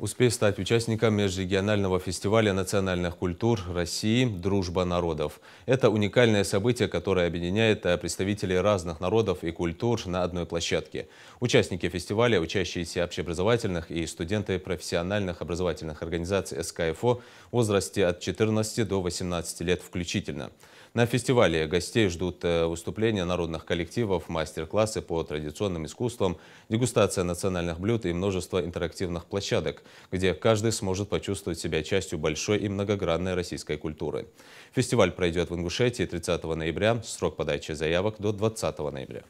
успей стать участником межрегионального фестиваля национальных культур России «Дружба народов». Это уникальное событие, которое объединяет э, представителей разных народов и культур на одной площадке. Участники фестиваля, учащиеся общеобразовательных и студенты профессиональных образовательных организаций СКФО в возрасте от 14 до 18 лет включительно. На фестивале гостей ждут э, выступления народных коллективов, мастер-классы по традиционным искусствам, дегустация национальных блюд и множество интерактивных площадок где каждый сможет почувствовать себя частью большой и многогранной российской культуры. Фестиваль пройдет в Ингушетии 30 ноября, срок подачи заявок до 20 ноября.